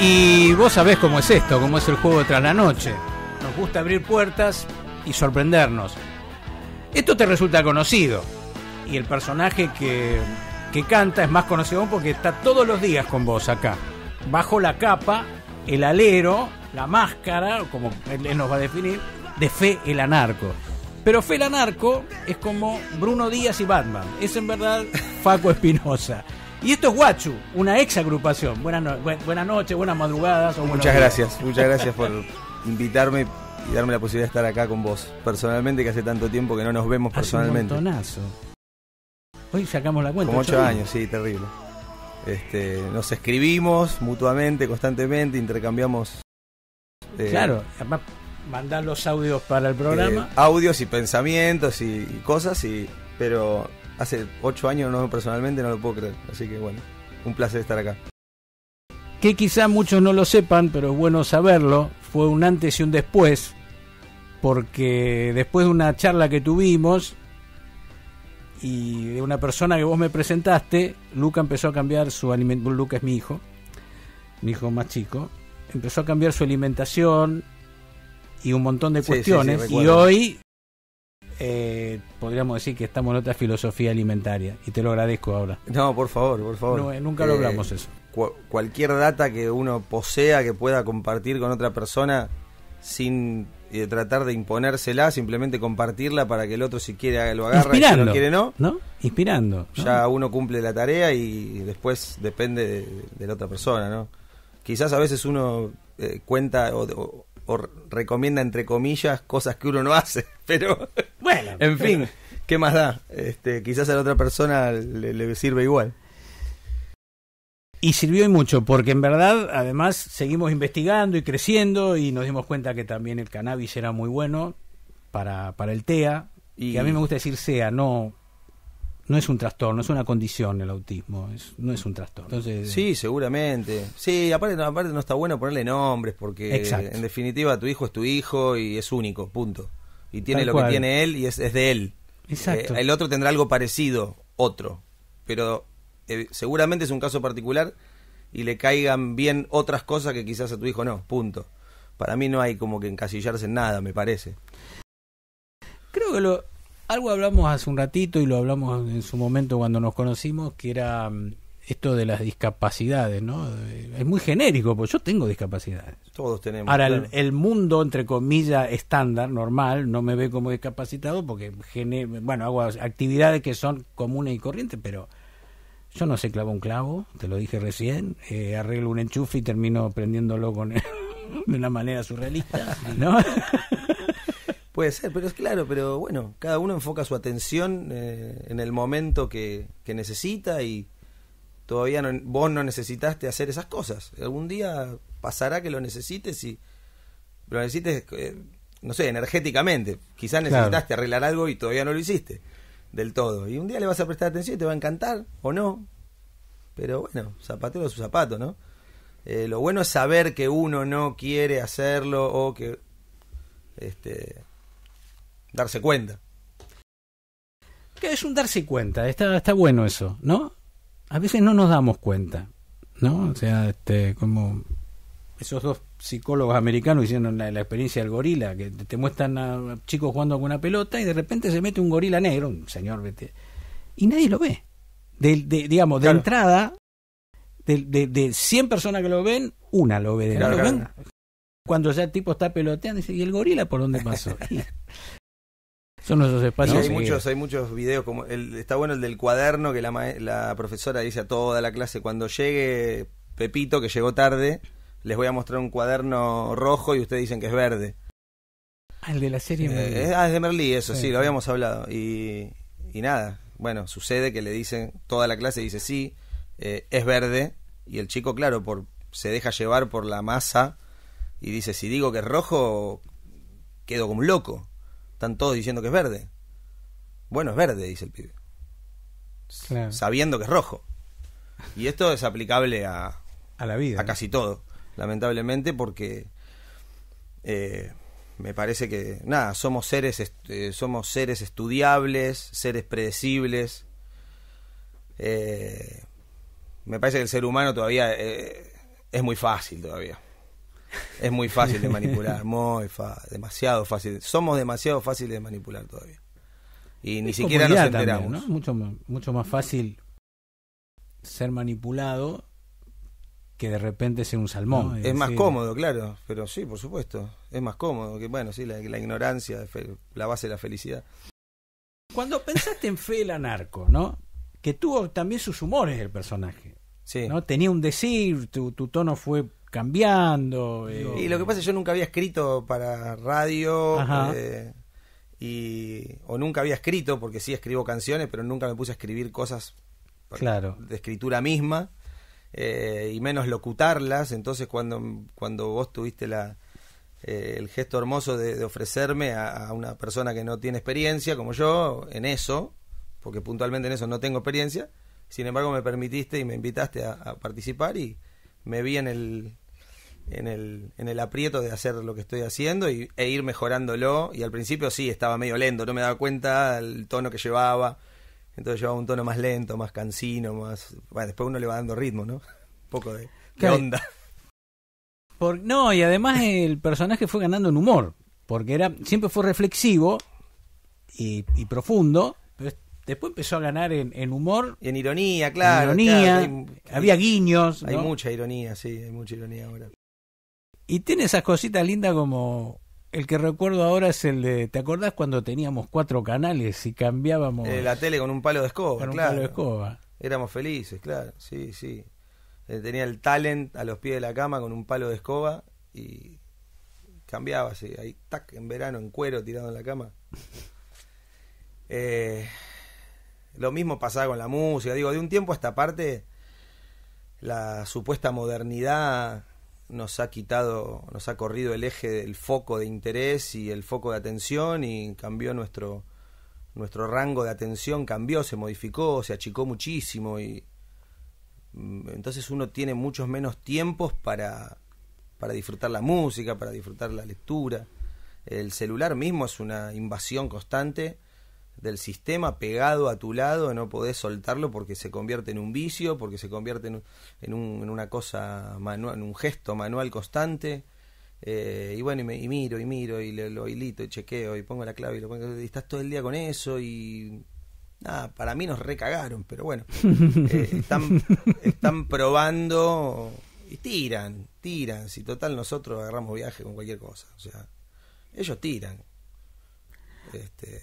Y vos sabés cómo es esto, cómo es el juego tras la noche. Nos gusta abrir puertas y sorprendernos. Esto te resulta conocido. Y el personaje que, canta es más conocido porque está todos los días con vos acá. Bajo la capa, el alero, la máscara, como él, nos va a definir, de Fe el Anarco. Pero Fe el Anarco es como Bruno Díaz y Batman. Es en verdad Faco Espinosa. Y esto es Guachu, una exagrupación. Buenas, buenas noches, buenas madrugadas. muchas gracias, muchas gracias por invitarme y darme la posibilidad de estar acá con vos personalmente, que hace tanto tiempo que no nos vemos personalmente. Un montonazo. Hoy sacamos la cuenta. Como ocho años, sí, terrible. Este, nos escribimos mutuamente, constantemente, intercambiamos. Eh, claro, además mandar los audios para el eh, programa. audios y pensamientos y, y cosas, y, pero hace ocho años no personalmente no lo puedo creer. Así que bueno, un placer estar acá. Que quizá muchos no lo sepan, pero es bueno saberlo. Fue un antes y un después, porque después de una charla que tuvimos y de una persona que vos me presentaste, Luca empezó a cambiar su alimentación. Luca es mi hijo, mi hijo más chico. Empezó a cambiar su alimentación y un montón de cuestiones. y hoy eh, podríamos decir que estamos en otra filosofía alimentaria y te lo agradezco ahora. No, por favor, por favor. Eh, nunca lo eh, hablamos eso. cualquier data que uno posea, que pueda compartir con otra persona sin tratar de imponérsela, simplemente compartirla para que el otro si quiere lo agarre, si no quiere no. ¿no? Inspirando. Ya uno cumple la tarea y después depende de, la otra persona, ¿no? Quizás a veces uno cuenta o o recomienda, entre comillas, cosas que uno no hace. Pero, bueno, en fin, ¿qué más da? Este, quizás a la otra persona le, sirve igual. Y sirvió y mucho, porque en verdad, además, seguimos investigando y creciendo y nos dimos cuenta que también el cannabis era muy bueno para, para el TEA. Y a mí me gusta decir SEA, no no es un trastorno, es una condición el autismo, no es un trastorno. Entonces, sí, seguramente. Sí, aparte, no, aparte no está bueno ponerle nombres porque en definitiva tu hijo es tu hijo y es único, punto. Y tiene lo que tiene él y es, de él. Exacto. Eh, el otro tendrá algo parecido, otro, pero eh, seguramente es un caso particular y le caigan bien otras cosas que quizás a tu hijo no, punto. Para mí no hay como que encasillarse en nada, me parece. Creo que lo, algo hablamos hace un ratito y lo hablamos en su momento cuando nos conocimos, que era mm, esto de las discapacidades, ¿no? Eh, es muy genérico, pues yo tengo discapacidades. Todos tenemos. Ahora, el, mundo, entre comillas, estándar, normal, no me ve como discapacitado porque, bueno, hago actividades que son comunes y corrientes, pero yo no sé clavo un clavo, te lo dije recién, eh, arreglo un enchufe y termino prendiéndolo con de una manera surrealista, ¿no? Puede ser, pero es claro, pero bueno, cada uno enfoca su atención eh, en el momento que, necesita y todavía no, vos no necesitaste hacer esas cosas. Algún día pasará que lo necesites y lo necesites, eh, no sé, energéticamente. Quizás necesitaste arreglar algo y todavía no lo hiciste del todo. Y un día le vas a prestar atención y te va a encantar o no. Pero bueno, zapatero a su zapato, ¿no? Eh, lo bueno es saber que uno no quiere hacerlo o que... Este, darse cuenta. Que es un darse cuenta, está, está bueno eso, ¿no? A veces no nos damos cuenta, ¿no? O sea, este, como esos dos psicólogos americanos hicieron la, experiencia del gorila, que te muestran a, chicos jugando con una pelota y de repente se mete un gorila negro, un señor, vete, y nadie lo ve. De, de digamos, de entrada, de, de, de, 100 personas que lo ven, una lo ve. de Cuando ya el tipo está peloteando, dice, ¿y el gorila por dónde pasó? Son espacios. hay, muchos, hay muchos videos, como el, está bueno el del cuaderno que la, la profesora dice a toda la clase, cuando llegue Pepito, que llegó tarde, les voy a mostrar un cuaderno rojo y ustedes dicen que es verde. Ah, el de la serie eh, Merlí. ah, es de Merlí, eso, sí, lo habíamos hablado. Y, y, nada, bueno, sucede que le dicen, toda la clase dice sí, eh, es verde, y el chico, claro, por se deja llevar por la masa y dice, si digo que es rojo, quedo como loco. Están todos diciendo que es verde. Bueno, es verde, dice el pibe. Sabiendo que es rojo. Y esto es aplicable a, a la vida. A casi todo, lamentablemente, porque eh, me parece que, nada, somos seres, eh, somos seres estudiables, seres predecibles. Eh, me parece que el ser humano todavía es muy fácil todavía. Es muy fácil de manipular, muy demasiado fácil. Somos demasiado fáciles de manipular todavía. Y ni siquiera nos enteramos. mucho, mucho más fácil ser manipulado que de repente ser un salmón. es, más cómodo, claro, pero sí, por supuesto, es más cómodo, que bueno, sí, la, la ignorancia, la base de la felicidad. Cuando pensaste en Fela Narco, ¿no? Que tuvo también sus humores el personaje. Sí. ¿no? Tenía un decir, tu tono fue cambiando. Y eh, lo que pasa es yo nunca había escrito para radio. Eh, y, o nunca había escrito, porque sí escribo canciones, pero nunca me puse a escribir cosas claro. de escritura misma eh, y menos locutarlas. Entonces, cuando, cuando vos tuviste la, el gesto hermoso de, ofrecerme a, una persona que no tiene experiencia como yo en eso, porque puntualmente en eso no tengo experiencia, sin embargo, me permitiste y me invitaste a participar y me vi en el, en el, aprieto de hacer lo que estoy haciendo e ir mejorándolo. Y al principio sí, estaba medio lento, no me daba cuenta el tono que llevaba. Entonces llevaba un tono más lento, más cansino, más... Bueno, después uno le va dando ritmo, ¿no? Un poco de... ¿Qué onda? no, y además el personaje fue ganando en humor, porque era siempre fue reflexivo y, y profundo, Después empezó a ganar en, humor. Y en ironía, claro. había guiños. Hay mucha ironía, sí, hay mucha ironía ahora. Y tiene esas cositas lindas como el que recuerdo ahora es el de. ¿Te acordás cuando teníamos cuatro canales y cambiábamos. Eh, la tele con un palo de escoba, con de escoba. Éramos felices, claro, sí, sí. Eh, tenía el talent a los pies de la cama con un palo de escoba y cambiaba sí, ahí, tac, en verano, en cuero, tirado en la cama. Eh, lo mismo pasaba con la música, digo, de un tiempo a esta parte, la supuesta modernidad nos ha quitado, nos ha corrido el eje del foco de interés y el foco de atención y cambió nuestro, nuestro rango de atención, cambió, se modificó, se achicó muchísimo y mm, entonces uno tiene muchos menos tiempos para, para disfrutar la música, para disfrutar la lectura. El celular mismo es una invasión constante del sistema pegado a tu lado, no podés soltarlo porque se convierte en un vicio, porque se convierte en, una cosa manual, en un gesto manual constante. Eh, y bueno, y, miro, y miro, y lo hilito, y chequeo, y pongo la clave, y, lo pongo, estás todo el día con eso, y nada, para mí nos recagaron, pero bueno, eh, están, están probando y tiran, tiran, si total nosotros agarramos viaje con cualquier cosa, o sea, ellos tiran. Este...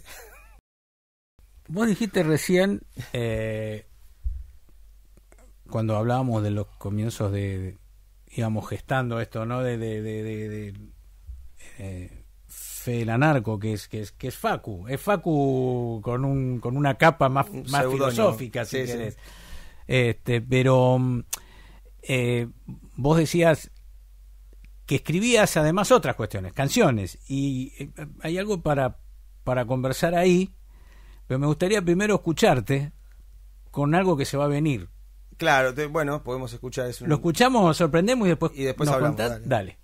Vos dijiste recién, eh, cuando hablábamos de los comienzos de, íbamos gestando esto, ¿no? De, de, de, eh, Anarco, que es, que es, que es Facu. Es Facu con, un, con una capa más, más filosófica, Este, pero eh, vos decías que escribías además otras cuestiones, canciones, y hay algo para, para conversar ahí pero me gustaría primero escucharte con algo que se va a venir. Claro, bueno, podemos escuchar eso. Lo escuchamos, sorprendemos y después, y después nos dale.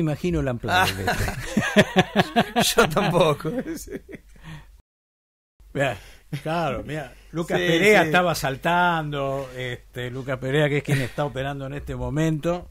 imagino la amplia ah. yo tampoco. claro, mira, Lucas Perea estaba saltando, este, Lucas Perea que es quien está operando en este momento.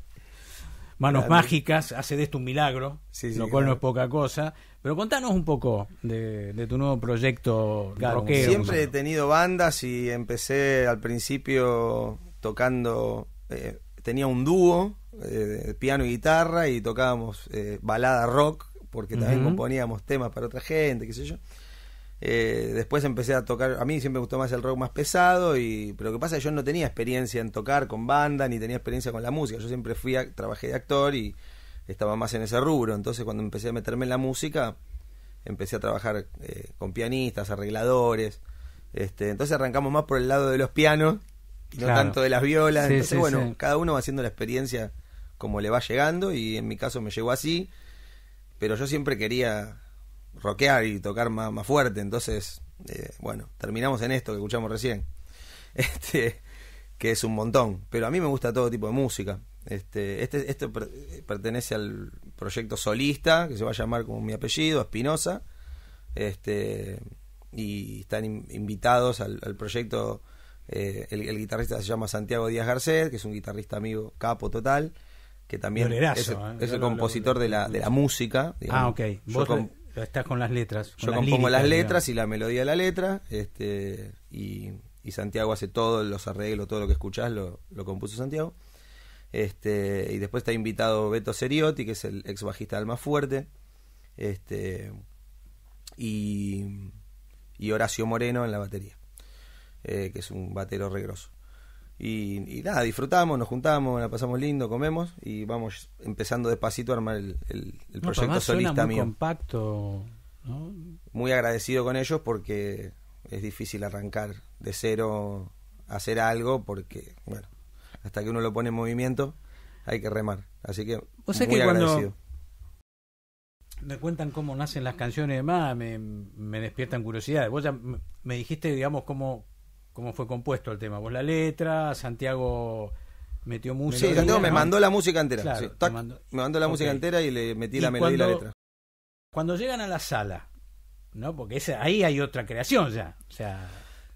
Manos mágicas, hace de esto un milagro, lo cual no es poca cosa. Pero contanos un poco de, tu nuevo proyecto claro, Siempre he tenido bandas y empecé al principio tocando, eh, tenía un dúo eh, piano y guitarra y tocábamos eh, balada rock, porque también componíamos temas para otra gente, qué sé yo. Eh, después empecé a tocar, a mí siempre me gustó más el rock más pesado, y, pero lo que pasa es que yo no tenía experiencia en tocar con banda, ni tenía experiencia con la música, yo siempre fui, trabajé de actor y estaba más en ese rubro, entonces cuando empecé a meterme en la música, empecé a trabajar con pianistas, arregladores, este, entonces arrancamos más por el lado de los pianos no tanto de las violas. Entonces, bueno, cada uno va haciendo la experiencia como le va llegando y en mi caso me llegó así, pero yo siempre quería rockear y tocar más, fuerte. Entonces, eh, bueno, terminamos en esto que escuchamos recién. Este que es un montón, pero a mí me gusta todo tipo de música. Este, este, eh, pertenece al proyecto solista, que se va a llamar como mi apellido, Espinosa. Este, y están invitados al, proyecto eh, el, guitarrista se llama Santiago Díaz Garcés que es un guitarrista amigo capo total, que también es, el compositor de, la, música. Ah, ok. estás con las letras. yo compongo las letras y la melodía de la letra, este, y, Santiago hace todos los arreglos, todo lo que escuchás lo, compuso Santiago. Este, y después está invitado Beto Seriotti, que es el ex bajista de Alma Fuerte. Este, y Horacio Moreno en la batería. Eh, que es un batero regroso. Y, nada, disfrutamos, nos juntamos, la pasamos lindo, comemos y vamos empezando despacito a armar el, proyecto solista muy compacto. Muy agradecido con ellos porque es difícil arrancar de cero, hacer algo, porque, bueno, hasta que uno lo pone en movimiento hay que remar. Así que, muy agradecido. Me cuentan cómo nacen las canciones y demás, me, me despiertan curiosidades. Vos ya me dijiste, digamos, cómo, cómo fue compuesto el tema. Vos la letra, Santiago metió música. Sí, Santiago me mandó la música entera. me mandó la música entera y le metí la melodía y la letra. Cuando llegan a la sala, ¿no? Porque ahí hay otra creación ya. O sea.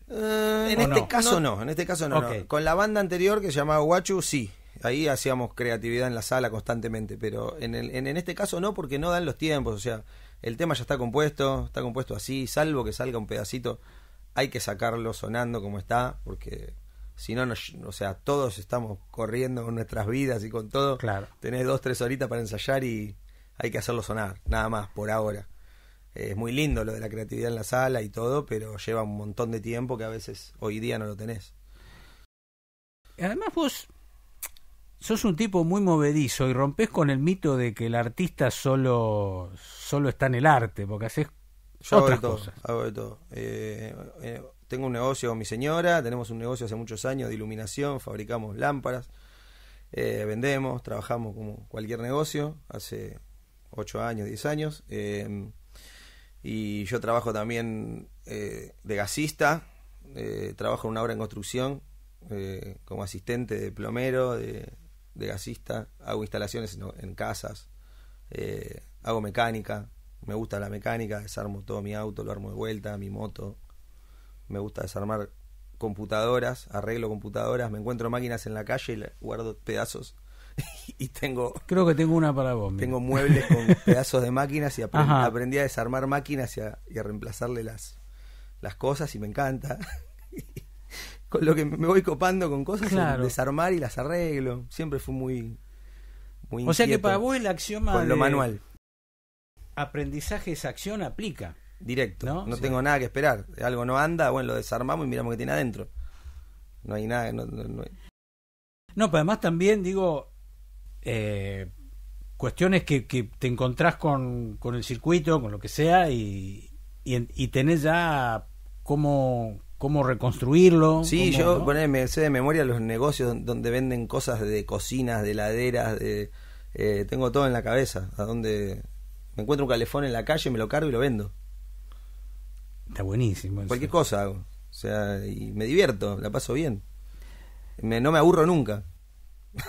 Eh, en este caso no. en este caso no, Con la banda anterior que se llamaba Guachu, sí. Ahí hacíamos creatividad en la sala constantemente, pero en, el, en, en este caso no, porque no dan los tiempos. O sea, el tema ya está compuesto, está compuesto así, salvo que salga un pedacito hay que sacarlo sonando como está, porque si no, o sea, todos estamos corriendo con nuestras vidas y con todo. Claro. Tenés dos, tres horitas para ensayar y hay que hacerlo sonar, nada más, por ahora. Eh, es muy lindo lo de la creatividad en la sala y todo, pero lleva un montón de tiempo que a veces hoy día no lo tenés. Además vos sos un tipo muy movedizo y rompes con el mito de que el artista solo, solo está en el arte, porque haces yo hago de todo, eh, eh, tengo un negocio con mi señora, tenemos un negocio hace muchos años de iluminación, fabricamos lámparas, eh, vendemos, trabajamos como cualquier negocio, hace 8 años, 10 años. y yo trabajo también de gasista, trabajo en una obra en construcción como asistente de plomero, de, gasista, hago instalaciones en casas, hago mecánica, me gusta la mecánica, desarmo todo mi auto, lo armo de vuelta, mi moto. Me gusta desarmar computadoras, arreglo computadoras, me encuentro máquinas en la calle y guardo pedazos. y tengo. Creo que tengo una para vos. Tengo muebles con pedazos de máquinas y aprendí a desarmar máquinas y a, reemplazarle las, las cosas y me encanta. con lo que me voy copando con cosas, desarmar y las arreglo. Siempre fue muy, muy. o sea que para vos el axioma. Con lo manual aprendizaje es acción, aplica. Directo. No, tengo nada que esperar. Algo no anda, bueno, lo desarmamos y miramos qué tiene adentro. No hay nada. No, no, pero además también digo, eh, cuestiones que, te encontrás con, el circuito, con lo que sea, y, y, tenés ya cómo, cómo reconstruirlo. Sí, yo me sé de memoria los negocios donde venden cosas de cocinas, de laderas, de, eh, tengo todo en la cabeza, a dónde me encuentro un calefón en la calle, me lo cargo y lo vendo. Está buenísimo. Cualquier cosa hago. O sea, y me divierto, la paso bien. no me aburro nunca.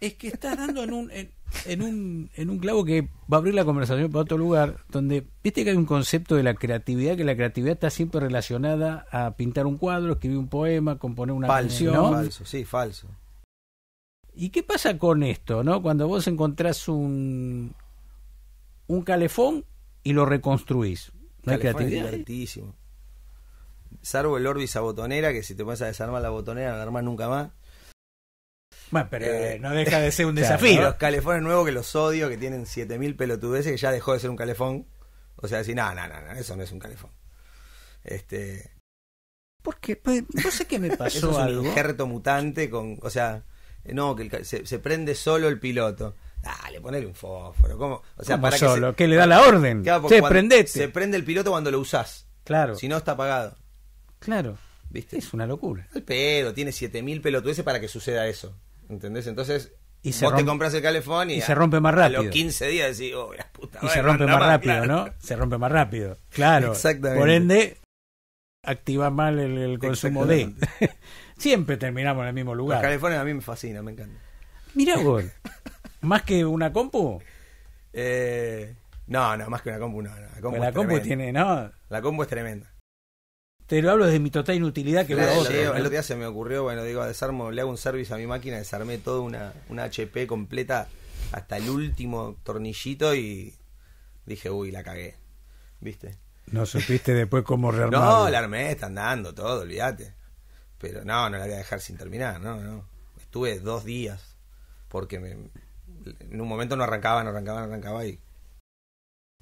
Es que estás dando en un, en, un, en un clavo que va a abrir la conversación para otro lugar, donde viste que hay un concepto de la creatividad, que la creatividad está siempre relacionada a pintar un cuadro, escribir un poema, componer una canción. Falso, sí, falso. ¿Y qué pasa con esto, no? Cuando vos encontrás un, un calefón y lo reconstruís. No Es Salvo el Orbis a botonera, que si te vas a desarmar la botonera, La armas nunca más. Bueno, pero eh, no deja de ser un desafío. Los calefones nuevos que los odio, que tienen 7000 pelotudeces, que ya dejó de ser un calefón. O sea, decir, no, no, no, eso no es un calefón. Este. Porque, pues, no sé qué me pasó. al es un injerto mutante con. O sea, no, que se prende solo el piloto. Dale, ponele un fósforo. ¿Cómo? O sea, para que. ¿Qué le da la orden? Se prende el piloto cuando lo usás. Claro. Si no, está apagado. Claro. ¿Viste? Es una locura. el pedo, tiene 7000 pelotudeces para que suceda eso. ¿Entendés? Entonces, y vos te compras el calefón y, se rompe más rápido. los 15 días decís, oh, la puta Y se rompe más, rápido, ¿no? Se rompe más rápido. Claro. Exactamente. Por ende, activa mal el, consumo de. Siempre terminamos en el mismo lugar. Los calefones a mí me fascina me encanta Mirá vos. ¿Más que una compu? Eh, no, no, más que una compu, no. La compu, tiene, ¿no? La compu es tremenda. Te lo hablo desde mi total inutilidad que veo El otro día se me ocurrió, bueno, digo, desarmo, le hago un service a mi máquina, desarmé toda una, una HP completa hasta el último tornillito y dije, uy, la cagué. ¿Viste? No supiste después cómo rearmar. No, la armé, está andando todo, olvídate. Pero no, no la voy a dejar sin terminar, no, no. Estuve dos días porque me, en un momento no arrancaba, no arrancaba, no arrancaba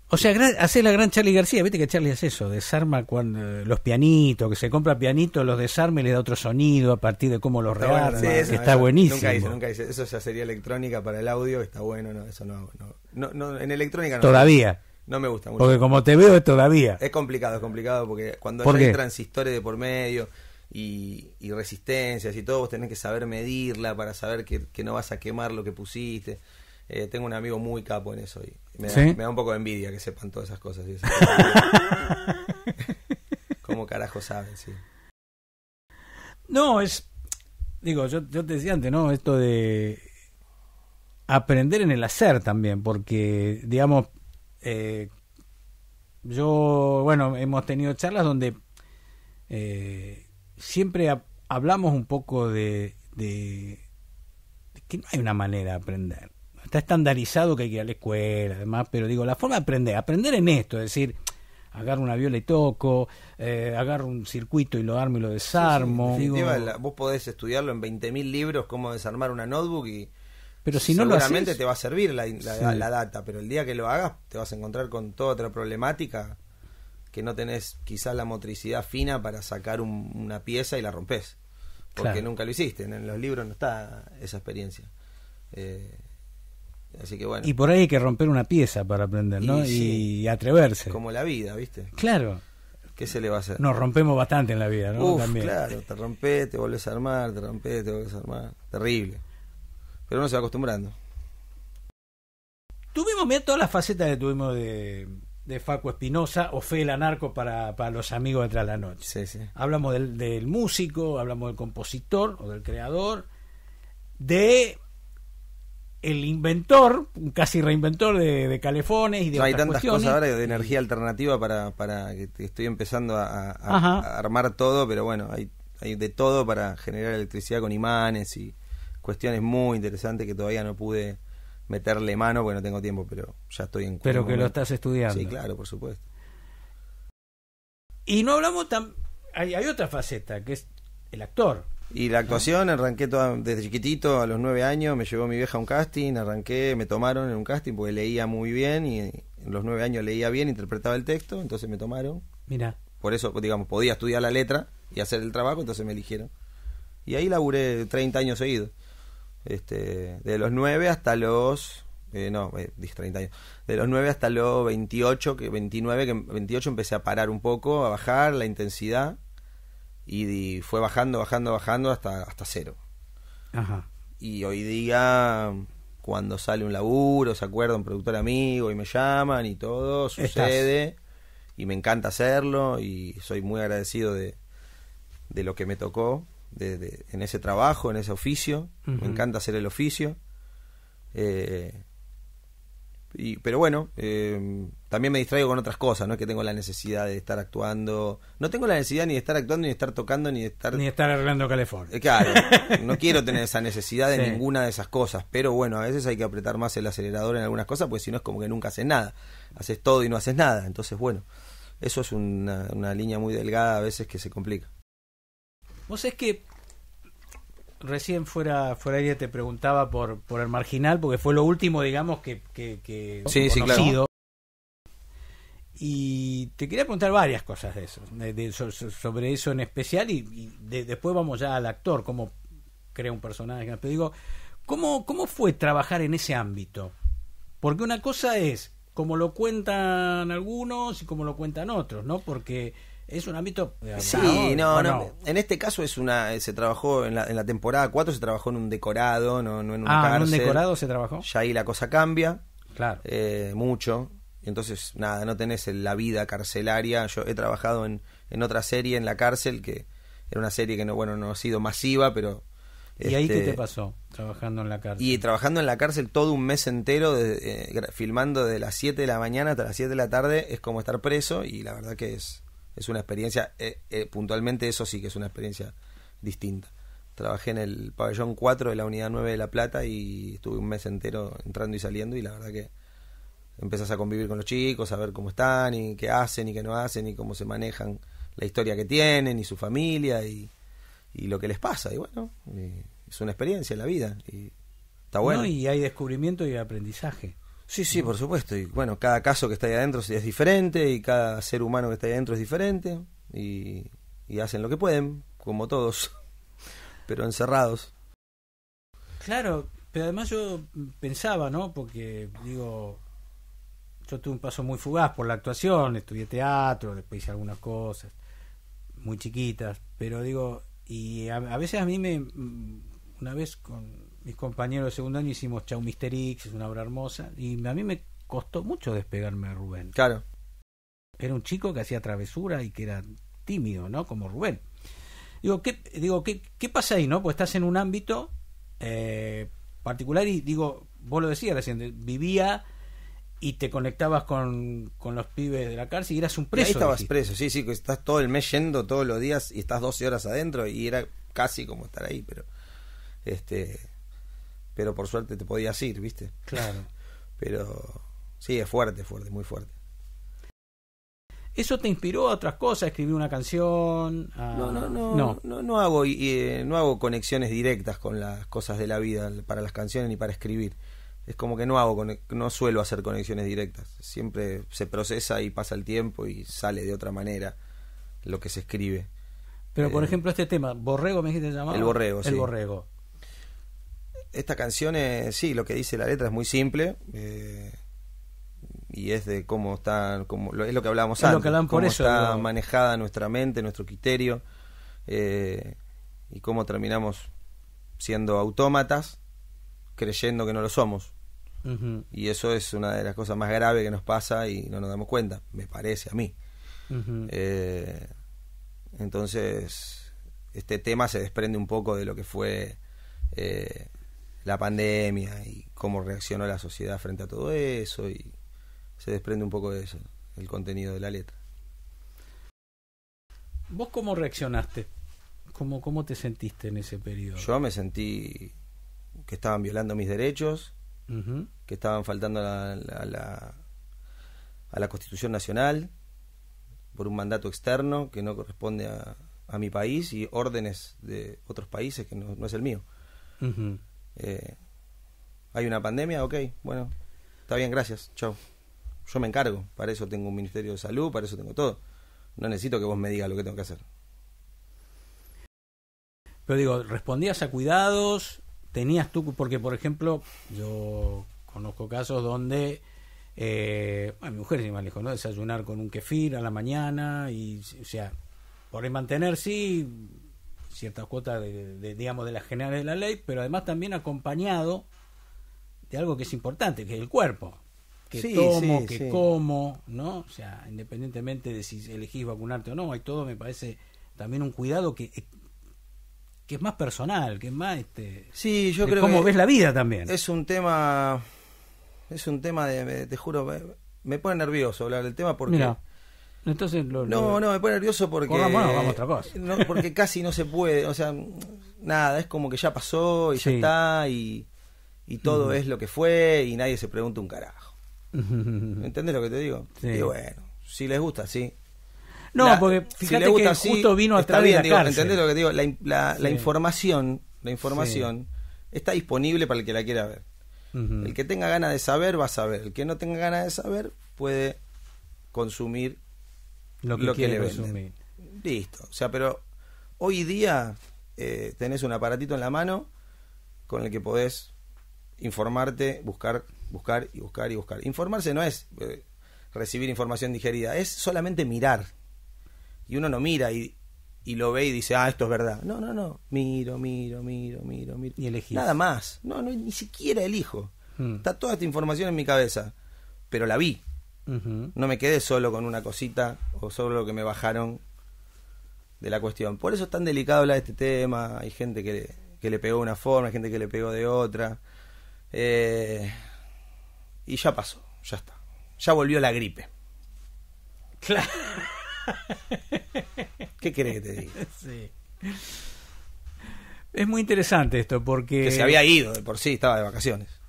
O sea, hace la gran Charlie García, viste que Charlie hace eso, desarma cuando eh, los pianitos, que se compra pianitos, los desarma y le da otro sonido a partir de cómo los rearma, que está buenísimo. Nunca hice, nunca eso ya sería electrónica para el audio, está bueno, no, eso no, no, no, en electrónica no. Todavía. No me gusta mucho. Porque como te veo es todavía. Es complicado, es complicado porque cuando hay transistores de por medio, y, resistencias y todo, vos tenés que saber medirla para saber que, no vas a quemar lo que pusiste. Eh, tengo un amigo muy capo en eso y me da, un poco de envidia que sepan todas esas cosas. como ¿Cómo carajo saben? Sí. No, es. Digo, yo, yo te decía antes, ¿no? Esto de aprender en el hacer también, porque, digamos, eh, yo, bueno, hemos tenido charlas donde eh, siempre hablamos un poco de, que no hay una manera de aprender. Está estandarizado que hay que ir a la escuela, además, pero digo, la forma de aprender, aprender en esto, es decir, agarro una viola y toco, eh, agarro un circuito y lo armo y lo desarmo. vos podés estudiarlo en 20.000 libros, cómo desarmar una notebook y pero si no seguramente te va a servir la, data, pero el día que lo hagas te vas a encontrar con toda otra problemática que no tenés quizás la motricidad fina para sacar una pieza y la rompes. Porque nunca lo hiciste. En los libros no está esa experiencia. Eh, así que bueno. Y por ahí hay que romper una pieza para aprender, ¿no? Y, atreverse. Como la vida, ¿viste? Claro. ¿Qué se le va a hacer? Nos rompemos bastante en la vida, ¿no? También. Claro, te rompes, te volvés a armar, te rompes, te volvés a armar. Terrible. Pero uno se va acostumbrando. Tuvimos, mira todas las facetas que tuvimos de, de Facu Espinosa o Fela Narco para, para los amigos de Tras la Noche. Sí, sí. Hablamos del, músico, hablamos del compositor o del creador, de el inventor, casi reinventor de, de calefones y de otras Hay tantas cosas ahora de energía alternativa para, para que estoy empezando a, a, armar todo, pero bueno, hay, hay de todo para generar electricidad con imanes y cuestiones muy interesantes que todavía no pude meterle mano porque no tengo tiempo, pero ya estoy en Pero que lo estás estudiando. Sí, claro, por supuesto. Y no hablamos tan... Hay, hay otra faceta, que es el actor. Y la ah. actuación, arranqué toda, desde chiquitito, a los nueve años, me llevó mi vieja a un casting, arranqué, me tomaron en un casting porque leía muy bien y en los nueve años leía bien, interpretaba el texto, entonces me tomaron. Mira. Por eso, pues, digamos, podía estudiar la letra y hacer el trabajo, entonces me eligieron. Y ahí laburé 30 años seguidos. Este, de los 9 hasta los eh, no, eh, años. De los 9 hasta los 28, que 29, que 28 empecé a parar un poco, a bajar la intensidad y, fue bajando, bajando, bajando hasta hasta cero. Ajá. Y hoy día cuando sale un laburo, se acuerda un productor amigo y me llaman y todo, sucede y me encanta hacerlo y soy muy agradecido de, de lo que me tocó en ese trabajo, en ese oficio. Me encanta hacer el oficio. Eh, y, pero bueno, eh, también me distraigo con otras cosas, no es que tengo la necesidad de estar actuando. No tengo la necesidad ni de estar actuando, ni de estar tocando, ni de estar... Ni de estar arreglando California. Eh, claro, no quiero tener esa necesidad de ninguna de esas cosas, pero bueno, a veces hay que apretar más el acelerador en algunas cosas, porque si no es como que nunca haces nada. Haces todo y no haces nada. Entonces, bueno, eso es una, una línea muy delgada a veces que se complica. Vos es que recién fuera fuera ella te preguntaba por, por el marginal, porque fue lo último, digamos, que, que, sí, Sí, claro. Y te quería preguntar varias cosas de eso, sobre eso en especial, y, después vamos ya al actor, cómo crea un personaje. Te digo, ¿cómo, ¿cómo fue trabajar en ese ámbito? Porque una cosa es como lo cuentan algunos y como lo cuentan otros, ¿no? Porque es un ámbito sí no, no, en este caso es una eh, se trabajó en la, temporada 4 se trabajó en un decorado no, no en una ah, en un decorado se trabajó ya ahí la cosa cambia claro eh, mucho entonces nada no tenés la vida carcelaria yo he trabajado en, en otra serie en la cárcel que era una serie que no bueno no ha sido masiva pero ¿Y ahí qué este, te pasó trabajando en la cárcel? Y trabajando en la cárcel todo un mes entero, de, eh, filmando de las 7 de la mañana hasta las 7 de la tarde, es como estar preso y la verdad que es, es una experiencia, eh, eh, puntualmente eso sí que es una experiencia distinta. Trabajé en el pabellón 4 de la unidad 9 de La Plata y estuve un mes entero entrando y saliendo y la verdad que empezás a convivir con los chicos, a ver cómo están y qué hacen y qué no hacen y cómo se manejan la historia que tienen y su familia y, lo que les pasa. Y bueno, es una experiencia en la vida y está bueno. y hay descubrimiento y aprendizaje. Sí, sí, por supuesto. Y bueno, cada caso que está ahí adentro es diferente y cada ser humano que está ahí adentro es diferente y, hacen lo que pueden, como todos, pero encerrados. Claro, pero además yo pensaba, ¿no? Porque digo, yo tuve un paso muy fugaz por la actuación, estudié teatro, después hice algunas cosas muy chiquitas, pero digo, y a veces a mí me, mm, una vez con mis compañeros de segundo año hicimos Chau Misterix, es una obra hermosa, y a mí me costó mucho despegarme de Rubén. Claro. Era un chico que hacía travesura y que era tímido, ¿no? Como Rubén. Digo, ¿qué, digo, qué, qué pasa ahí, no? Pues estás en un ámbito eh, particular y digo, vos lo decías recién, vivía y te conectabas con, los pibes de la cárcel y eras un preso. ahí estabas preso, sí, sí, que estás todo el mes yendo todos los días y estás 12 horas adentro y era casi como estar ahí, pero este pero por suerte te podías ir, ¿viste? Claro. Pero sí, es fuerte, fuerte, muy fuerte. ¿Eso te inspiró a otras cosas? ¿A ¿Escribir una canción? No, no, no, no, hago, eh, no hago conexiones directas con las cosas de la vida, para las canciones ni para escribir. Es como que no hago, no suelo hacer conexiones directas. Siempre se procesa y pasa el tiempo y sale de otra manera lo que se escribe. Pero, por eh, ejemplo, este tema, ¿Borrego me dijiste llamado? El Borrego, sí. El Borrego esta canción, es, sí, lo que dice la letra es muy simple. Eh, y es de cómo está, como es lo que hablábamos es antes, cómo por está manejada nuestra mente, nuestro criterio, eh, y cómo terminamos siendo autómatas creyendo que no lo somos. Y eso es una de las cosas más graves que nos pasa y no nos damos cuenta, me parece a mí. Eh, entonces, este tema se desprende un poco de lo que fue la pandemia y cómo reaccionó la sociedad frente a todo eso y se desprende un poco de eso, el contenido de la letra. ¿Vos cómo reaccionaste? ¿Cómo, cómo te sentiste en ese periodo? Yo me sentí que estaban violando mis derechos, que estaban faltando a la, a, la, Constitución Nacional por un mandato externo que no corresponde a, mi país y órdenes de otros países que no, es el mío. Eh, ¿Hay una pandemia? Ok, bueno, está bien, gracias, chao. Yo me encargo, para eso tengo un Ministerio de Salud, para eso tengo todo. No necesito que vos me digas lo que tengo que hacer. Pero digo, ¿respondías a cuidados? ¿Tenías tú, porque por ejemplo, yo conozco casos donde eh, a mi mujer se me alejó, ¿no? Desayunar con un kefir a la mañana y, o sea, por ahí mantener, sí, cierta cuota de, digamos de las generales de la ley pero además también acompañado de algo que es importante que es el cuerpo que tomo que como no o sea independientemente de si elegís vacunarte o no hay todo me parece también un cuidado que eh, que es más personal que es más este sí yo creo cómo ves la vida también es un tema es un tema de, te juro me, pone nervioso hablar del tema porque entonces no, no, me pone nervioso porque. vamos otra cosa. No, porque casi no se puede. O sea, nada, es como que ya pasó y ya está y, y todo es lo que fue y nadie se pregunta un carajo. ¿Entendés lo que te digo? Sí. Y bueno, si les gusta, sí. No, porque fíjate que justo vino a está bien, la ¿Entendés lo que te digo? La, información, la información está disponible para el que la quiera ver. El que tenga ganas de saber va a saber. El que no tenga ganas de saber puede consumir lo que, le Listo. O sea, pero hoy día eh, tenés un aparatito en la mano con el que podés informarte, buscar, buscar y buscar y buscar. Informarse no es eh, recibir información digerida, es solamente mirar. Y uno no mira y, lo ve y dice, ah, esto es verdad. No, no, no. Miro, miro, miro, miro, miro. Y elegí Nada más. No, no, ni siquiera elijo. Hmm. Está toda esta información en mi cabeza. Pero la vi. No me quedé solo con una cosita o solo lo que me bajaron de la cuestión. Por eso es tan delicado hablar de este tema. Hay gente que le, pegó de una forma, hay gente que le pegó de otra. Eh, y ya pasó, ya está. Ya volvió la gripe. Claro. ¿Qué crees que te diga? Es muy interesante esto porque... Que se había ido de por sí, estaba de vacaciones.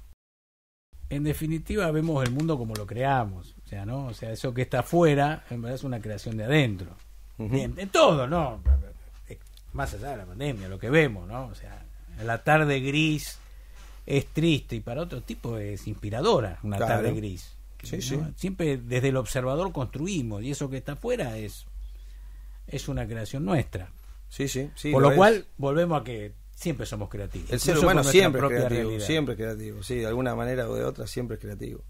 En definitiva vemos el mundo como lo creamos. O sea, ¿no? O sea, eso que está afuera, en verdad es una creación de adentro. de todo, ¿no? Eh, más allá de la pandemia, lo que vemos, ¿no? O sea, la tarde gris es triste y para otro tipo es inspiradora una tarde gris. Sí, sí. Siempre desde el observador construimos y eso que está afuera es, es una creación nuestra. Sí, sí, Por lo, cual, volvemos a que siempre somos creativos. El ser humano siempre es creativo, siempre es creativo, sí, de alguna manera o de otra siempre es creativo.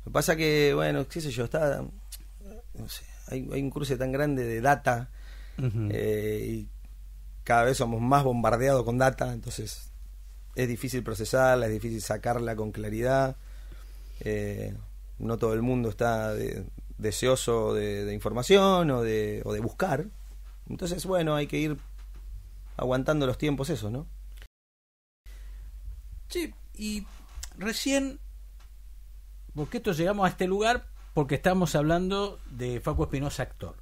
Lo que pasa que, bueno, qué sé yo, está, hay, un cruce tan grande de data eh, y cada vez somos más bombardeados con data, entonces es difícil procesarla, es difícil sacarla con claridad. Eh, no todo el mundo está deseoso de, información o de, o de buscar. Entonces, bueno, hay que ir aguantando los tiempos eso ¿no? Sí, y recién porque esto llegamos a este lugar porque estamos hablando de Facu Espinosa, actor.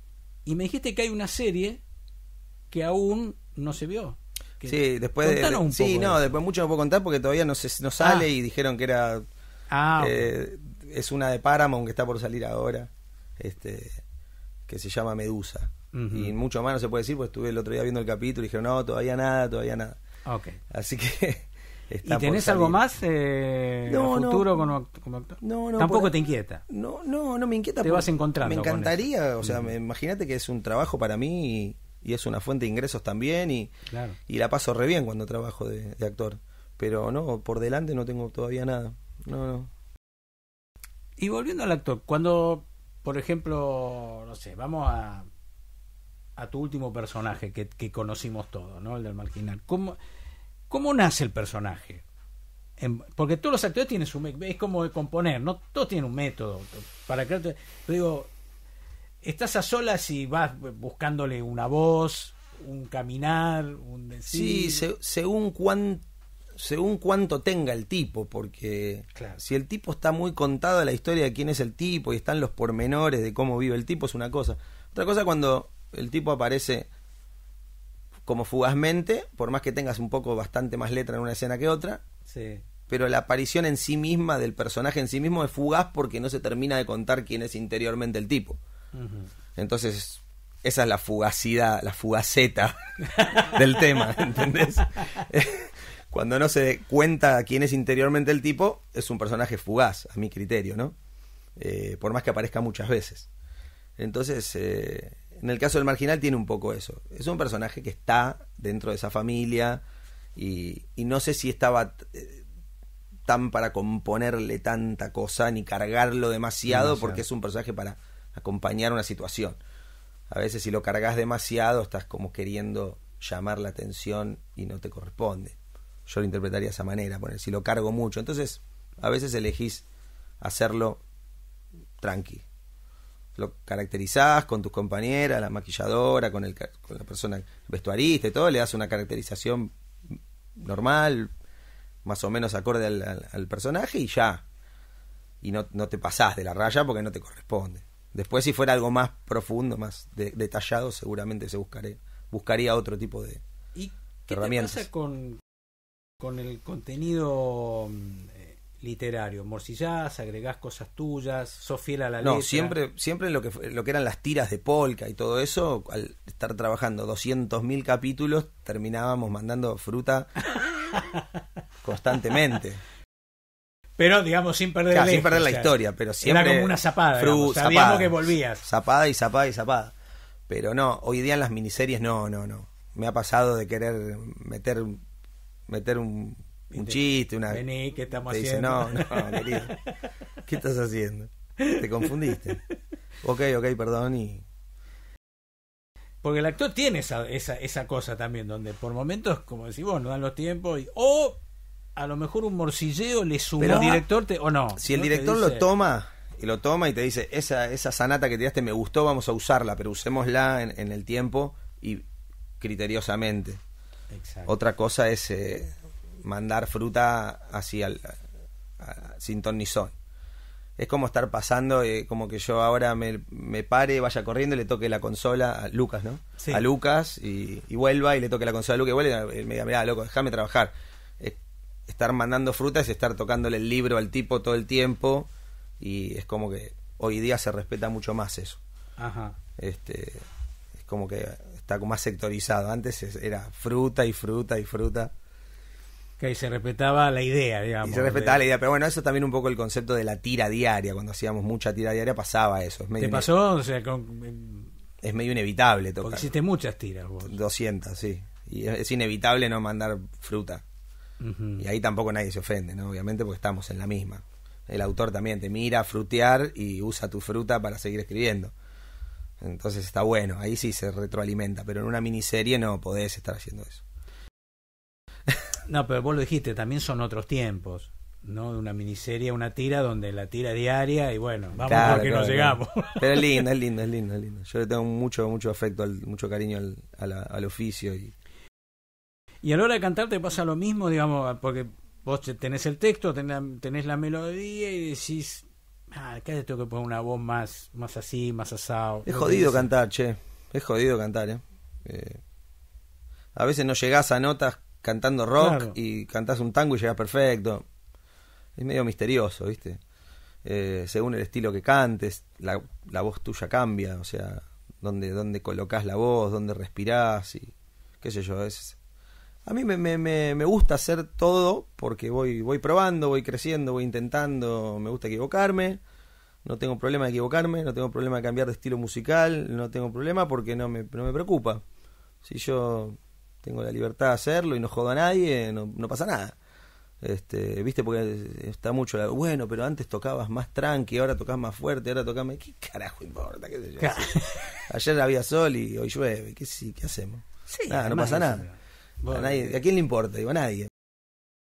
Y me dijiste que hay una serie que aún no se vio. sí, después de, sí, no, después mucho no puedo contar porque todavía no, se, no sale ah. y dijeron que era... Ah, eh, es una de Paramount que está por salir ahora, este, que se llama Medusa. Y mucho más no se puede decir, porque estuve el otro día viendo el capítulo y dijeron, no, todavía nada, todavía nada. Okay. Así que ¿Y tenés algo más eh, futuro como, actor? No, no. Tampoco te inquieta. No, no, no me inquieta. Te vas encontrando. Me encantaría, o sea, mm. imagínate que es un trabajo para mí y, es una fuente de ingresos también y, la paso re bien cuando trabajo de, actor. Pero no, por delante no tengo todavía nada. No, no. Y volviendo al actor, cuando, por ejemplo, no sé, vamos a, a tu último personaje que, que conocimos todos, ¿no? El del marginal. ¿Cómo.? ¿Cómo nace el personaje? porque todos los actores tienen su es como de componer, no todos tienen un método para crear. digo, estás a solas y vas buscándole una voz, un caminar, un decir. Sí, según cuán según cuánto tenga el tipo, porque si el tipo está muy contada la historia de quién es el tipo y están los pormenores de cómo vive el tipo, es una cosa. Otra cosa cuando el tipo aparece como fugazmente, por más que tengas un poco bastante más letra en una escena que otra. Pero la aparición en sí misma del personaje en sí mismo es fugaz porque no se termina de contar quién es interiormente el tipo. Entonces, esa es la fugacidad, la fugaceta del tema, ¿entendés? Cuando no se cuenta quién es interiormente el tipo, es un personaje fugaz, a mi criterio, ¿no? Eh, por más que aparezca muchas veces. Entonces, eh, en el caso del marginal tiene un poco eso. Es un personaje que está dentro de esa familia y, no sé si estaba eh, tan para componerle tanta cosa ni cargarlo demasiado, porque es un personaje para acompañar una situación. A veces si lo cargas demasiado estás como queriendo llamar la atención y no te corresponde. Yo lo interpretaría de esa manera, poner si lo cargo mucho. Entonces, a veces elegís hacerlo tranqui, lo caracterizás con tus compañeras, la maquilladora, con, el, con la persona vestuarista y todo, le das una caracterización normal, más o menos acorde al, personaje y ya. Y no, te pasás de la raya porque no te corresponde. Después, si fuera algo más profundo, más detallado, seguramente se buscaré, buscaría otro tipo de, ¿Y qué pasa con, con el contenido mm, literario. Morcillás, agregás cosas tuyas, sos fiel a la no, No, siempre, siempre lo, que, lo que eran las tiras de polka y todo eso, al estar trabajando 200.000 capítulos, terminábamos mandando fruta constantemente. Pero, digamos, sin perder, la historia, pero siempre... Era como una zapada, sabíamos que volvías. Zapada y zapada y zapada. Pero no, hoy día en las miniseries no, no, no. Me ha pasado de querer meter, meter un un chiste, una. Vení, ¿qué estamos te haciendo? Dice, no, no, ¿qué estás haciendo? Te confundiste. Ok, ok, perdón y. Porque el actor tiene esa, esa, cosa también, donde por momentos, como decís vos, no dan los tiempos, y, o a lo mejor un morcilleo le suma ah, director te, o no. Si el director lo toma, y lo toma y te dice, esa, esa sanata que tiraste me gustó, vamos a usarla, pero usémosla en, el tiempo y criteriosamente. Exacto. Otra cosa es eh, mandar fruta así al, a, sin son Es como estar pasando, eh, como que yo ahora me, pare, vaya corriendo y le toque la consola a Lucas, ¿no? A Lucas y, vuelva y le toque la consola a Lucas y vuelve y me eh, diga, mirá, loco, déjame trabajar. estar mandando fruta es estar tocándole el libro al tipo todo el tiempo y es como que hoy día se respeta mucho más eso. Ajá. Este, es como que está más sectorizado. Antes era fruta y fruta y fruta. Que se respetaba la idea, digamos. Y se respetaba la idea, pero bueno, eso también un poco el concepto de la tira diaria. Cuando hacíamos mucha tira diaria pasaba eso. medio ¿Te pasó? Em, es medio inevitable Porque hiciste muchas tiras vos. 200, sí. Y es inevitable no mandar fruta. Y ahí tampoco nadie se ofende, ¿no? Obviamente porque estamos en la misma. El autor también te mira frutear y usa tu fruta para seguir escribiendo. Entonces está bueno, ahí sí se retroalimenta, pero en una miniserie no podés estar haciendo eso. No, pero vos lo dijiste, también son otros tiempos. ¿no? De una miniserie, una tira donde la tira diaria y bueno, vamos porque no llegamos. Pero es lindo, es lindo, es lindo, es lindo. Yo le tengo mucho, mucho afecto, al, mucho cariño al, oficio. Y... y a la hora de cantar te pasa lo mismo, digamos, porque vos tenés el texto, tenés, la melodía y decís, ah, acá tengo que poner una voz más, más así, más asado. Es jodido cantar, che. Es jodido cantar, ¿eh? eh a veces no llegás a notas cantando rock y cantás un tango y llegás perfecto. Es medio misterioso, ¿viste? Eh, según el estilo que cantes, la, voz tuya cambia, o sea, dónde, dónde colocas la voz, dónde respirás y qué sé yo. Es, a mí me, me, me, gusta hacer todo porque voy, voy probando, voy creciendo, voy intentando, me gusta equivocarme, no tengo problema de equivocarme, no tengo problema de cambiar de estilo musical, no tengo problema porque no me, no me preocupa. Si yo tengo la libertad de hacerlo y no jodo a nadie, no, pasa nada. Este, viste, porque está mucho, la, bueno, pero antes tocabas más tranqui, ahora tocas más fuerte, ahora tocas ¿Qué carajo importa? ¿Qué sé yo? Ayer había sol y hoy llueve, ¿qué, sí, qué hacemos? nada, no pasa nada. a, nadie, eh, ¿A quién le importa? Digo, a nadie.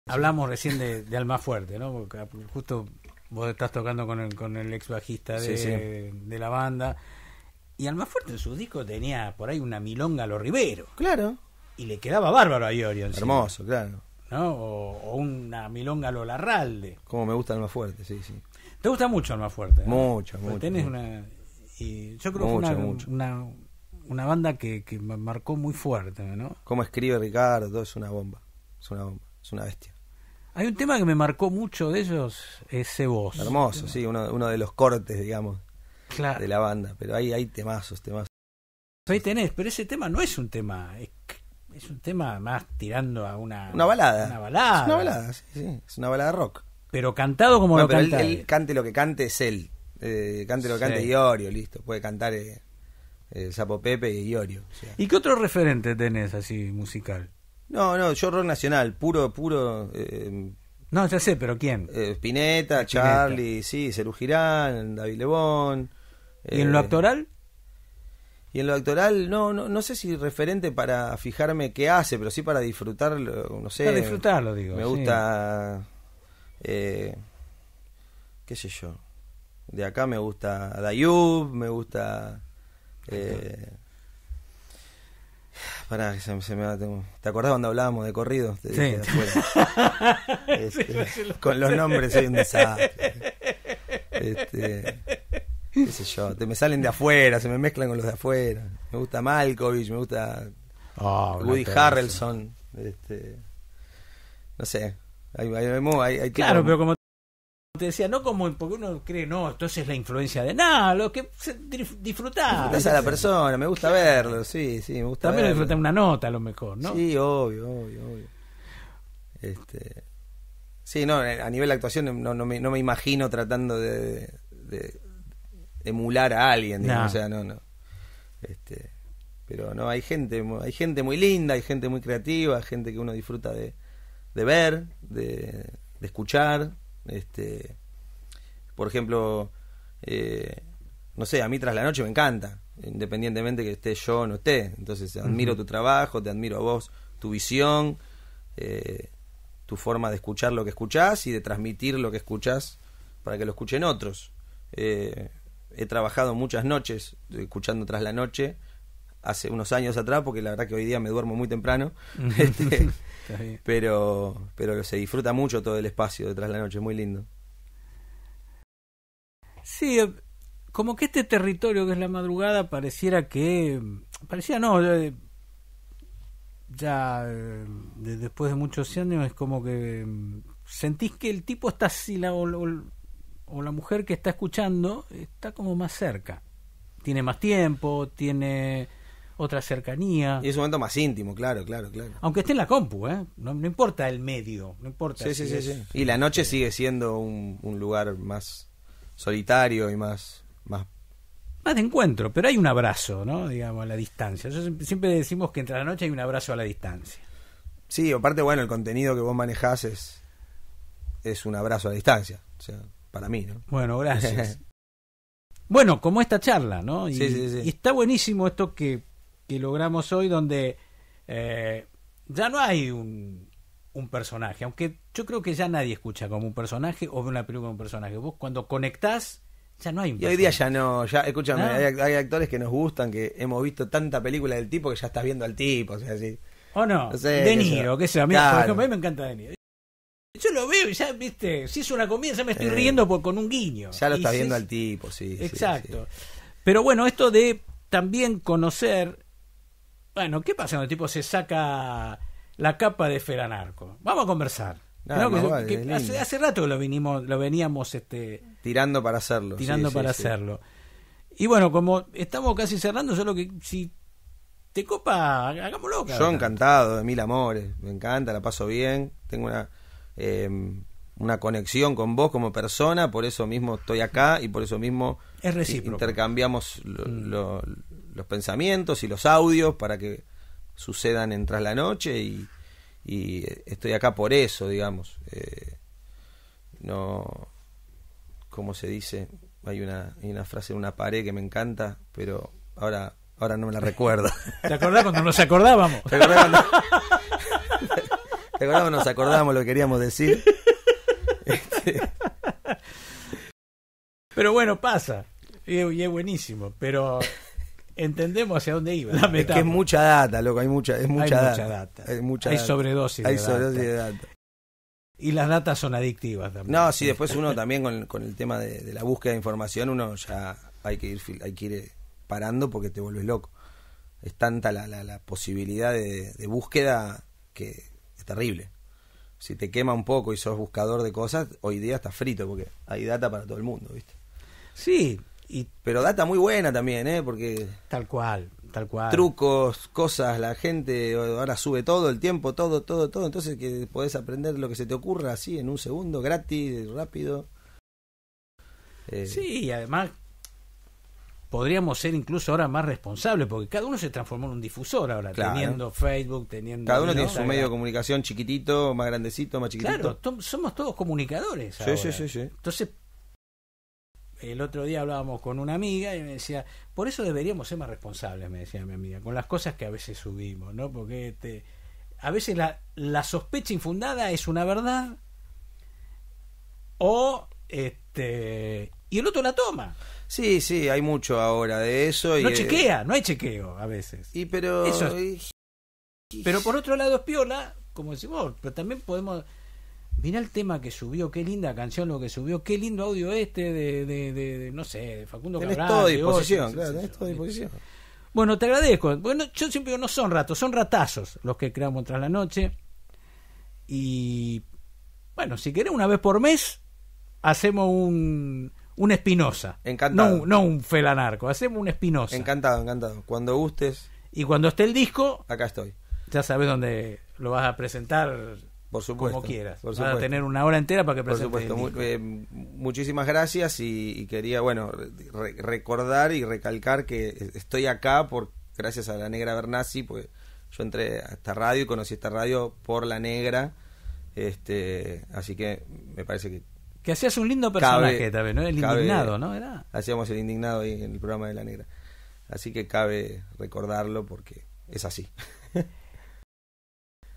Hablamos recién de, Alma Fuerte, ¿no? Ah, porque justo vos estás tocando con el, con el ex bajista de, la banda. Y Fuerte en su disco tenía por ahí una milonga a los Rivero. Claro y le quedaba bárbaro a Iorio. Hermoso, claro. ¿no? O, o, una milonga Lolarralde. Como me gusta el más fuerte, sí, sí. Te gusta mucho el más fuerte. ¿eh? Mucho, mucho. Y yo creo que fue una, banda que, me marcó muy fuerte, ¿no? Como escribe Ricardo, es una bomba. Es una bomba, es una bestia. Hay un tema que me marcó mucho de ellos, ese voz. Hermoso, sí, uno, uno, de los cortes, digamos, claro. de la banda. Pero hay, hay temazos, temazos. Ahí tenés, pero ese tema no es un tema Es es un tema más tirando a una. Una balada. Una balada. Es una balada, sí, Es una balada rock. Pero cantado como lo pero cante lo que cante es él. Eh, cante lo que cante Iorio, listo. Puede cantar eh, Sapo Pepe y Iorio. ¿Y qué otro referente tenés así musical? No, no, yo rock nacional, puro, puro. Eh, no, ya sé, pero ¿quién? Eh, Spinetta, Charlie, sí, Cerú Girán, David Lebón. ¿Y en lo actoral? Y en lo actoral, no, no, no sé si referente para fijarme qué hace, pero sí para disfrutarlo, no sé. Para disfrutarlo, digo. Me gusta, eh, qué sé yo. De acá me gusta Dayub, me gusta... Eh, pará, se, me va, ¿Te acordás cuando hablábamos de corridos? sí. Este, con los nombres soy un Este, qué sé yo, me salen de afuera, se me mezclan con los de afuera. Me gusta Malkovich, me gusta ah, Woody Harrelson. Este, no sé, hay, hay, Claro, pero como te decía, no como porque uno cree, no, entonces la influencia de nada, lo que disfrutar. Es a la persona, me gusta verlo, sí, sí, me gusta También disfrutar una nota a lo mejor, ¿no? Sí, obvio, obvio, obvio. Este, sí, no, a nivel de actuación no, me, no me imagino tratando de, emular a alguien, o sea, no, no. Este, pero no, hay gente, hay gente muy linda, hay gente muy creativa, gente que uno disfruta de, ver, de, escuchar, este, por ejemplo, eh, no sé, a mí tras la noche me encanta, independientemente que esté yo o no esté. Entonces, admiro tu trabajo, te admiro a vos, tu visión, eh, tu forma de escuchar lo que escuchás y de transmitir lo que escuchás para que lo escuchen otros. Eh, he trabajado muchas noches escuchando tras la noche hace unos años atrás, porque la verdad que hoy día me duermo muy temprano. Este, pero, pero se disfruta mucho todo el espacio de Tras la noche, muy lindo. Sí, eh, como que este territorio que es la madrugada pareciera que. Parecía no, eh, ya, eh, después de muchos años es como que mm, sentís que el tipo está, la o, o la mujer que está escuchando está como más cerca. Tiene más tiempo, tiene otra cercanía. Y es un momento más íntimo, claro, claro, claro. Aunque esté en la compu, ¿eh? No, importa el medio, no importa. Sí, sí, sí, sí, Y la noche eh, sigue siendo un, lugar más solitario y más, más... de encuentro, pero hay un abrazo, ¿no? Digamos, a la distancia. siempre decimos que entre la noche hay un abrazo a la distancia. Sí, aparte, bueno, el contenido que vos manejás es, es un abrazo a la distancia. O sea, para mí. Bueno, gracias. bueno, como esta charla, ¿no? Y, está buenísimo esto que, logramos hoy, donde eh, ya no hay un, personaje, aunque yo creo que ya nadie escucha como un personaje o ve una película como un personaje. Vos cuando conectás, ya no hay un hoy día ya no, ya, escúchame, ah. hay, actores que nos gustan, que hemos visto tanta película del tipo que ya estás viendo al tipo, o sea, así. O no, De Niro, que sea a mí me encanta De Niro. Yo lo veo y ya, viste, si es una comida ya me estoy eh, riendo por, con un guiño. Ya lo está viendo al tipo, sí. Exacto. Pero bueno, esto de también conocer. Bueno, ¿qué pasa cuando el tipo se saca la capa de Feranarco? Vamos a conversar. hace, rato que lo vinimos, lo veníamos este tirando para hacerlo. Tirando para hacerlo. Y bueno, como estamos casi cerrando, solo que si te copa, hagámoslo. Yo encantado, de mil amores, me encanta, la paso bien, tengo una Em, una conexión con vos como persona, por eso mismo estoy acá y por eso mismo intercambiamos mm. los pensamientos y los audios para que sucedan en tras la noche y, eh, estoy acá por eso, digamos. Eh, no, ¿cómo se dice? Hay una, hay una frase en una pared que me encanta, pero ahora, ahora no me la recuerdo. ¿Te acordás cuando nos acordábamos? Nos acordábamos lo que queríamos decir. Este. Pero bueno, pasa. Y es buenísimo. Pero entendemos hacia dónde iba. La es que es mucha data, loco. Hay mucha, es mucha, data. Hay, sobredosis. sobredosis Y las datas son adictivas también. No, sí, después uno también con, el tema de, la búsqueda de información, uno ya hay que ir, hay que eh, parando porque te vuelves loco. Es tanta la, posibilidad de, búsqueda que terrible. Si te quema un poco y sos buscador de cosas, hoy día estás frito porque hay data para todo el mundo, ¿viste? Sí, y pero data muy buena también, ¿eh? Porque tal cual, tal cual. Trucos, cosas, la gente ahora sube todo el tiempo, todo, todo, todo, entonces que podés aprender lo que se te ocurra así en un segundo, gratis, rápido. Eh, sí, además podríamos ser incluso ahora más responsables, porque cada uno se transformó en un difusor ahora, teniendo Facebook, teniendo... Cada uno tiene su medio de comunicación chiquitito, más grandecito, más chiquitito. Claro, somos todos comunicadores. sí, sí, sí. Entonces, el otro día hablábamos con una amiga y me decía, por eso deberíamos ser más responsables, me decía mi amiga, con las cosas que a veces subimos, ¿no? Porque este, a veces la, la sospecha infundada es una verdad o... Este, y el otro la toma. Sí, sí, hay mucho ahora de eso. Y, no chequea, no hay chequeo a veces. Y pero... Eso Pero por otro lado es piola, como decimos, pero también podemos... Mirá el tema que subió, qué linda canción lo que subió, qué lindo audio este de, de, no sé, de Facundo Cabral. disposición, claro, tenés todo disposición. Bueno, te agradezco. Bueno, yo siempre digo, no son ratos, son ratazos los que creamos tras la noche. Y bueno, si querés una vez por mes, hacemos un, un Espinosa. Encantado. No, un felanarco, hacemos un Espinosa. Encantado, encantado. Cuando gustes. Y cuando esté el disco. Acá estoy. Ya sabes dónde lo vas a presentar. Por supuesto. Como quieras. a tener una hora entera para que presentes. Eh, muchísimas gracias y, quería, bueno, recordar y recalcar que estoy acá por gracias a la Negra Bernasi, pues yo entré a esta radio y conocí esta radio por la Negra. Este, así que me parece que que hacías un lindo personaje también, ¿no? El indignado, ¿no? Era... Hacíamos el indignado ahí en el programa de La Negra. Así que cabe recordarlo porque es así.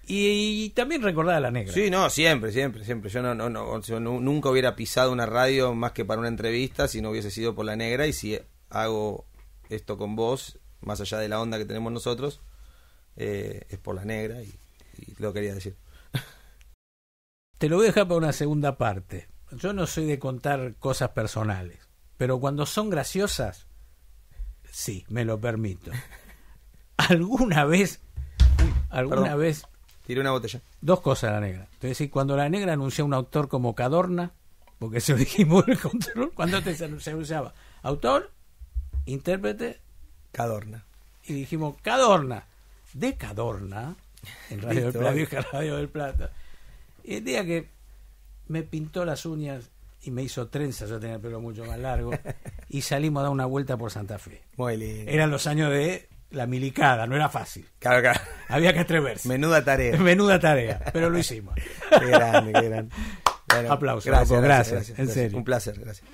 y, también recordar a La Negra. Sí, no, siempre, siempre, siempre. Yo no, no, no, nunca hubiera pisado una radio más que para una entrevista si no hubiese sido por La Negra. Y si hago esto con vos, más allá de la onda que tenemos nosotros, eh, es por La Negra y, y lo quería decir. Te lo voy a dejar para una segunda parte yo no soy de contar cosas personales, pero cuando son graciosas, sí, me lo permito. ¿Alguna vez, alguna vez... Tiré una botella. Dos cosas la negra. Es decir, cuando la negra anunció un autor como Cadorna, porque se dijimos el control, cuando te se anunciaba? Autor, intérprete... Cadorna. Y dijimos, Cadorna, de Cadorna, en Radio del Radio del Plata. Y el día que me pintó las uñas y me hizo trenzas, yo tenía el pelo mucho más largo, y salimos a dar una vuelta por Santa Fe. Muy lindo. Eran los años de la milicada, no era fácil. Claro, claro. Había que atreverse. Menuda tarea. Menuda tarea, pero lo hicimos. qué grande, qué grande. Bueno, Aplausos. Gracias, En serio. Un placer, gracias.